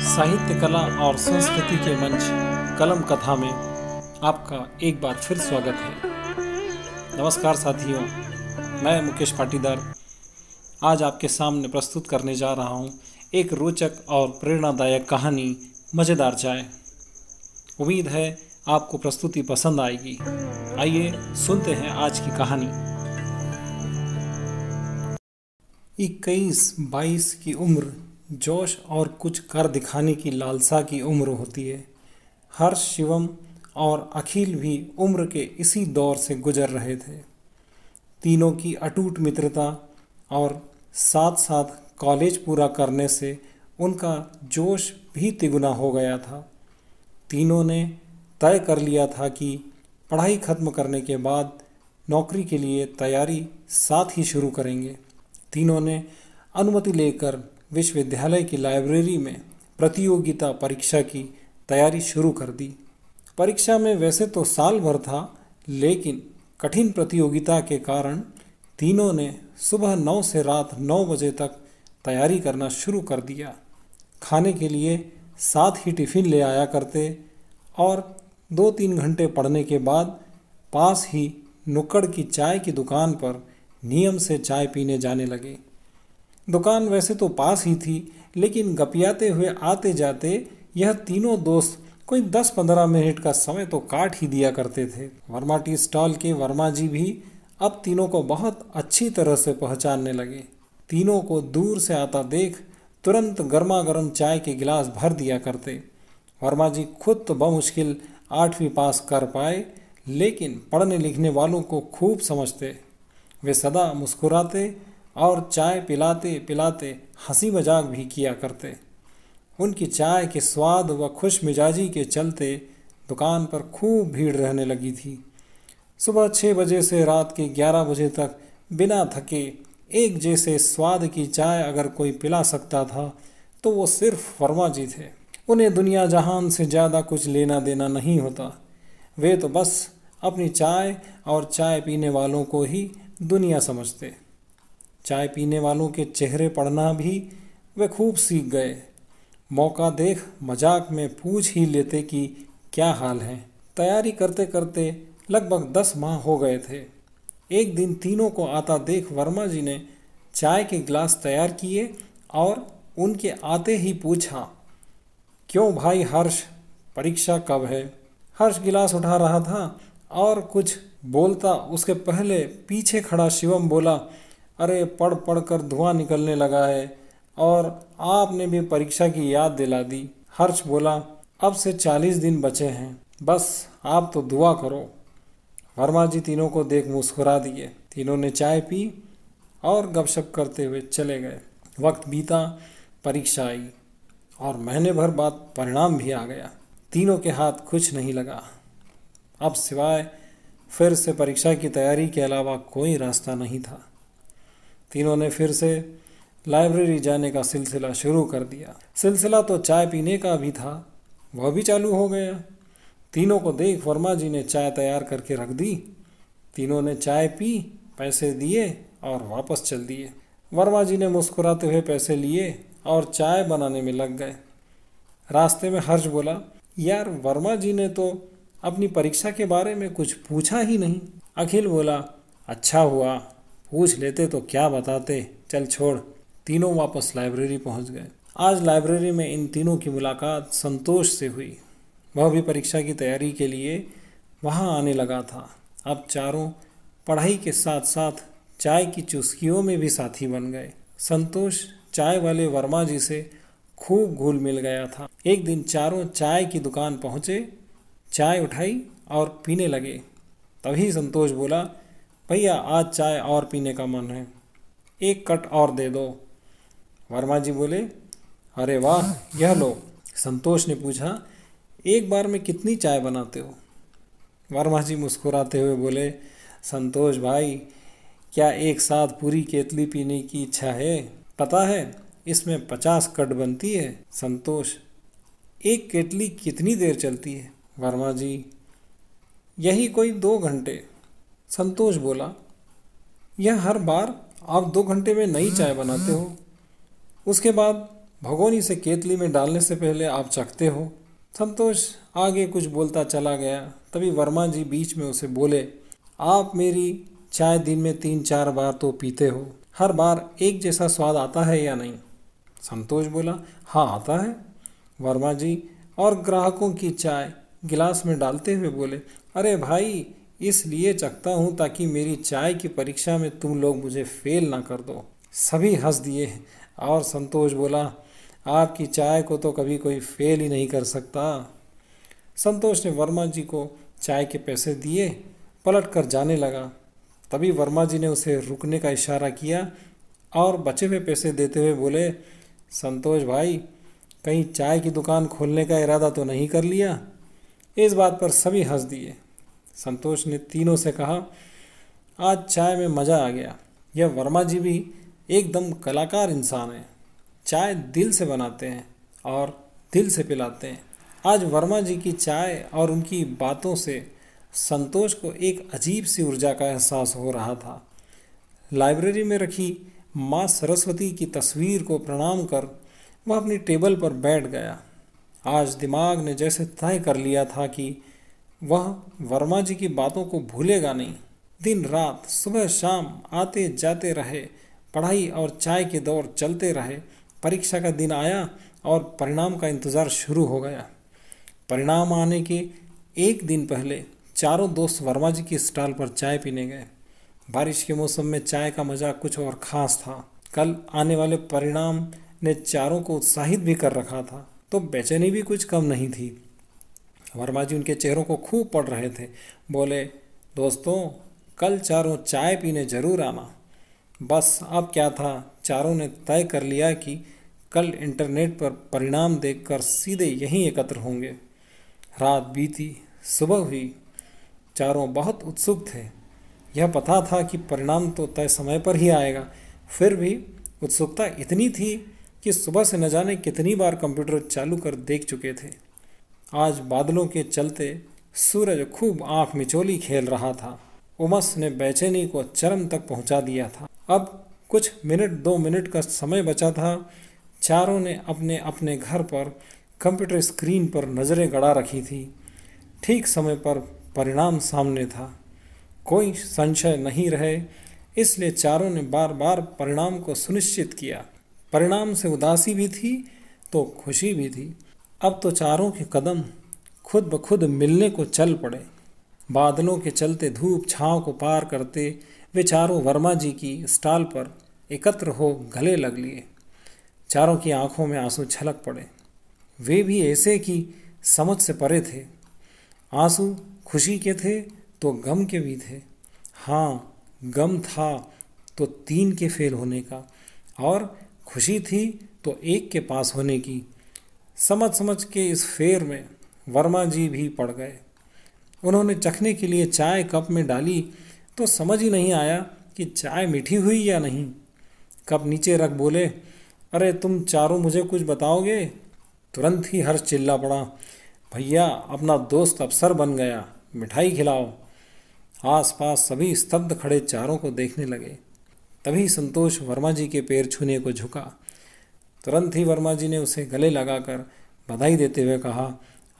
साहित्य कला और संस्कृति के मंच कलम कथा में आपका एक बार फिर स्वागत है नमस्कार साथियों मैं मुकेश पाटीदार आज आपके सामने प्रस्तुत करने जा रहा हूँ एक रोचक और प्रेरणादायक कहानी मज़ेदार चाय उम्मीद है आपको प्रस्तुति पसंद आएगी आइए सुनते हैं आज की कहानी इक्कीस बाईस की उम्र जोश और कुछ कर दिखाने की लालसा की उम्र होती है हर्ष शिवम और अखिल भी उम्र के इसी दौर से गुजर रहे थे तीनों की अटूट मित्रता और साथ साथ कॉलेज पूरा करने से उनका जोश भी तिगुना हो गया था तीनों ने तय कर लिया था कि पढ़ाई ख़त्म करने के बाद नौकरी के लिए तैयारी साथ ही शुरू करेंगे तीनों ने अनुमति लेकर विश्वविद्यालय की लाइब्रेरी में प्रतियोगिता परीक्षा की तैयारी शुरू कर दी परीक्षा में वैसे तो साल भर था लेकिन कठिन प्रतियोगिता के कारण तीनों ने सुबह नौ से रात नौ बजे तक तैयारी करना शुरू कर दिया खाने के लिए साथ ही टिफ़िन ले आया करते और दो तीन घंटे पढ़ने के बाद पास ही नुक्कड़ की चाय की दुकान पर नियम से चाय पीने जाने लगे दुकान वैसे तो पास ही थी लेकिन गपियाते हुए आते जाते यह तीनों दोस्त कोई दस पंद्रह मिनट का समय तो काट ही दिया करते थे वर्मा टी स्टॉल के वर्मा जी भी अब तीनों को बहुत अच्छी तरह से पहचानने लगे तीनों को दूर से आता देख तुरंत गर्मा गर्म चाय के गिलास भर दिया करते वर्मा जी खुद तो बमुश्किल आठवीं पास कर पाए लेकिन पढ़ने लिखने वालों को खूब समझते वे सदा मुस्कुराते और चाय पिलाते पिलाते हंसी मजाक भी किया करते उनकी चाय के स्वाद व खुश मिजाजी के चलते दुकान पर खूब भीड़ रहने लगी थी सुबह छः बजे से रात के ग्यारह बजे तक बिना थके एक जैसे स्वाद की चाय अगर कोई पिला सकता था तो वो सिर्फ वर्मा जी थे उन्हें दुनिया जहान से ज़्यादा कुछ लेना देना नहीं होता वे तो बस अपनी चाय और चाय पीने वालों को ही दुनिया समझते चाय पीने वालों के चेहरे पढ़ना भी वे खूब सीख गए मौका देख मजाक में पूछ ही लेते कि क्या हाल है तैयारी करते करते लगभग दस माह हो गए थे एक दिन तीनों को आता देख वर्मा जी ने चाय के गिलास तैयार किए और उनके आते ही पूछा क्यों भाई हर्ष परीक्षा कब है हर्ष गिलास उठा रहा था और कुछ बोलता उसके पहले पीछे खड़ा शिवम बोला अरे पढ़ पढ़ कर धुआं निकलने लगा है और आपने भी परीक्षा की याद दिला दी हर्ष बोला अब से चालीस दिन बचे हैं बस आप तो दुआ करो वर्मा जी तीनों को देख मुस्कुरा दिए तीनों ने चाय पी और गपशप करते हुए चले गए वक्त बीता परीक्षा आई और महीने भर बाद परिणाम भी आ गया तीनों के हाथ कुछ नहीं लगा अब सिवाय फिर से परीक्षा की तैयारी के अलावा कोई रास्ता नहीं था तीनों ने फिर से लाइब्रेरी जाने का सिलसिला शुरू कर दिया सिलसिला तो चाय पीने का भी था वह भी चालू हो गया तीनों को देख वर्मा जी ने चाय तैयार करके रख दी तीनों ने चाय पी पैसे दिए और वापस चल दिए वर्मा जी ने मुस्कुराते हुए पैसे लिए और चाय बनाने में लग गए रास्ते में हर्ष बोला यार वर्मा जी ने तो अपनी परीक्षा के बारे में कुछ पूछा ही नहीं अखिल बोला अच्छा हुआ पूछ लेते तो क्या बताते चल छोड़ तीनों वापस लाइब्रेरी पहुंच गए आज लाइब्रेरी में इन तीनों की मुलाकात संतोष से हुई वह भी परीक्षा की तैयारी के लिए वहाँ आने लगा था अब चारों पढ़ाई के साथ साथ चाय की चुस्कियों में भी साथी बन गए संतोष चाय वाले वर्मा जी से खूब घुल मिल गया था एक दिन चारों चाय की दुकान पहुँचे चाय उठाई और पीने लगे तभी संतोष बोला भैया आज चाय और पीने का मन है एक कट और दे दो वर्मा जी बोले अरे वाह यह लो संतोष ने पूछा एक बार में कितनी चाय बनाते हो वर्मा जी मुस्कुराते हुए बोले संतोष भाई क्या एक साथ पूरी केतली पीने की इच्छा है पता है इसमें पचास कट बनती है संतोष एक केतली कितनी देर चलती है वर्मा जी यही कोई दो घंटे संतोष बोला यह हर बार आप दो घंटे में नई चाय बनाते हो उसके बाद भगोनी से केतली में डालने से पहले आप चखते हो संतोष आगे कुछ बोलता चला गया तभी वर्मा जी बीच में उसे बोले आप मेरी चाय दिन में तीन चार बार तो पीते हो हर बार एक जैसा स्वाद आता है या नहीं संतोष बोला हाँ आता है वर्मा जी और ग्राहकों की चाय गिलास में डालते हुए बोले अरे भाई इसलिए चखता हूँ ताकि मेरी चाय की परीक्षा में तुम लोग मुझे फेल ना कर दो सभी हंस दिए और संतोष बोला आपकी चाय को तो कभी कोई फेल ही नहीं कर सकता संतोष ने वर्मा जी को चाय के पैसे दिए पलट कर जाने लगा तभी वर्मा जी ने उसे रुकने का इशारा किया और बचे हुए पैसे देते हुए बोले संतोष भाई कहीं चाय की दुकान खोलने का इरादा तो नहीं कर लिया इस बात पर सभी हंस दिए संतोष ने तीनों से कहा आज चाय में मज़ा आ गया यह वर्मा जी भी एकदम कलाकार इंसान है चाय दिल से बनाते हैं और दिल से पिलाते हैं आज वर्मा जी की चाय और उनकी बातों से संतोष को एक अजीब सी ऊर्जा का एहसास हो रहा था लाइब्रेरी में रखी माँ सरस्वती की तस्वीर को प्रणाम कर वह अपनी टेबल पर बैठ गया आज दिमाग ने जैसे तय कर लिया था कि वह वर्मा जी की बातों को भूलेगा नहीं दिन रात सुबह शाम आते जाते रहे पढ़ाई और चाय के दौर चलते रहे परीक्षा का दिन आया और परिणाम का इंतज़ार शुरू हो गया परिणाम आने के एक दिन पहले चारों दोस्त वर्मा जी की स्टॉल पर चाय पीने गए बारिश के मौसम में चाय का मज़ा कुछ और ख़ास था कल आने वाले परिणाम ने चारों को उत्साहित भी कर रखा था तो बेचैनी भी कुछ कम नहीं थी वर्मा जी उनके चेहरों को खूब पढ़ रहे थे बोले दोस्तों कल चारों चाय पीने ज़रूर आना बस अब क्या था चारों ने तय कर लिया कि कल इंटरनेट पर परिणाम देखकर सीधे यहीं एकत्र होंगे रात बीती सुबह हुई चारों बहुत उत्सुक थे यह पता था कि परिणाम तो तय समय पर ही आएगा फिर भी उत्सुकता इतनी थी कि सुबह से न जाने कितनी बार कंप्यूटर चालू कर देख चुके थे आज बादलों के चलते सूरज खूब आँख मिचोली खेल रहा था उमस ने बेचैनी को चरम तक पहुंचा दिया था अब कुछ मिनट दो मिनट का समय बचा था चारों ने अपने अपने घर पर कंप्यूटर स्क्रीन पर नज़रें गड़ा रखी थी ठीक समय पर परिणाम सामने था कोई संशय नहीं रहे इसलिए चारों ने बार बार परिणाम को सुनिश्चित किया परिणाम से उदासी भी थी तो खुशी भी थी अब तो चारों के कदम खुद ब खुद मिलने को चल पड़े बादलों के चलते धूप छाँव को पार करते वे चारों वर्मा जी की स्टाल पर एकत्र हो गले लग लिए चारों की आंखों में आंसू छलक पड़े वे भी ऐसे कि समझ से परे थे आंसू खुशी के थे तो गम के भी थे हाँ गम था तो तीन के फेल होने का और खुशी थी तो एक के पास होने की समझ समझ के इस फेर में वर्मा जी भी पड़ गए उन्होंने चखने के लिए चाय कप में डाली तो समझ ही नहीं आया कि चाय मीठी हुई या नहीं कप नीचे रख बोले अरे तुम चारों मुझे कुछ बताओगे तुरंत ही हर्ष चिल्ला पड़ा भैया अपना दोस्त अफसर बन गया मिठाई खिलाओ आसपास सभी स्तब्ध खड़े चारों को देखने लगे तभी संतोष वर्मा जी के पैर छूने को झुका तुरंत ही वर्मा जी ने उसे गले लगाकर बधाई देते हुए कहा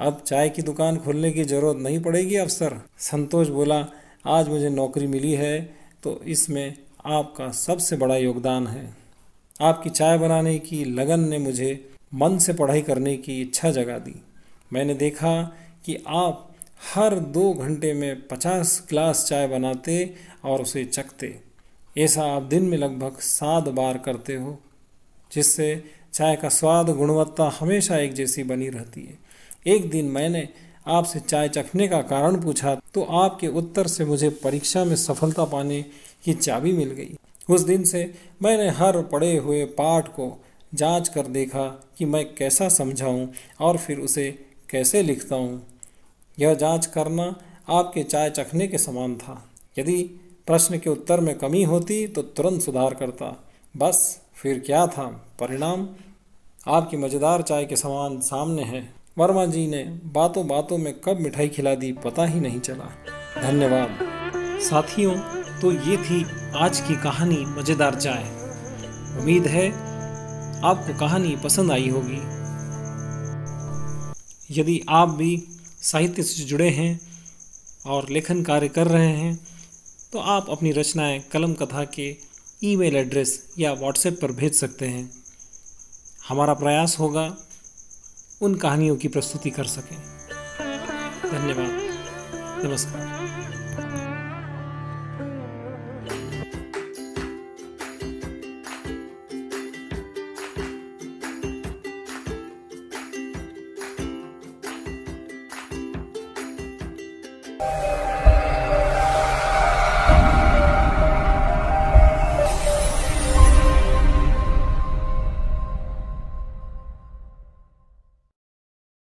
अब चाय की दुकान खोलने की ज़रूरत नहीं पड़ेगी अफसर संतोष बोला आज मुझे नौकरी मिली है तो इसमें आपका सबसे बड़ा योगदान है आपकी चाय बनाने की लगन ने मुझे मन से पढ़ाई करने की इच्छा जगा दी मैंने देखा कि आप हर दो घंटे में पचास ग्लास चाय बनाते और उसे चखते ऐसा आप दिन में लगभग सात बार करते हो जिससे चाय का स्वाद गुणवत्ता हमेशा एक जैसी बनी रहती है एक दिन मैंने आपसे चाय चखने का कारण पूछा तो आपके उत्तर से मुझे परीक्षा में सफलता पाने की चाबी मिल गई उस दिन से मैंने हर पढ़े हुए पाठ को जांच कर देखा कि मैं कैसा समझाऊं और फिर उसे कैसे लिखता हूं। यह जांच करना आपके चाय चखने के समान था यदि प्रश्न के उत्तर में कमी होती तो तुरंत सुधार करता बस फिर क्या था परिणाम आपकी मज़ेदार चाय के समान सामने है वर्मा जी ने बातों बातों में कब मिठाई खिला दी पता ही नहीं चला धन्यवाद साथियों तो ये थी आज की कहानी मज़ेदार चाय उम्मीद है आपको कहानी पसंद आई होगी यदि आप भी साहित्य से जुड़े हैं और लेखन कार्य कर रहे हैं तो आप अपनी रचनाएं कलम कथा के ईमेल एड्रेस या व्हाट्सएप पर भेज सकते हैं हमारा प्रयास होगा उन कहानियों की प्रस्तुति कर सकें धन्यवाद नमस्कार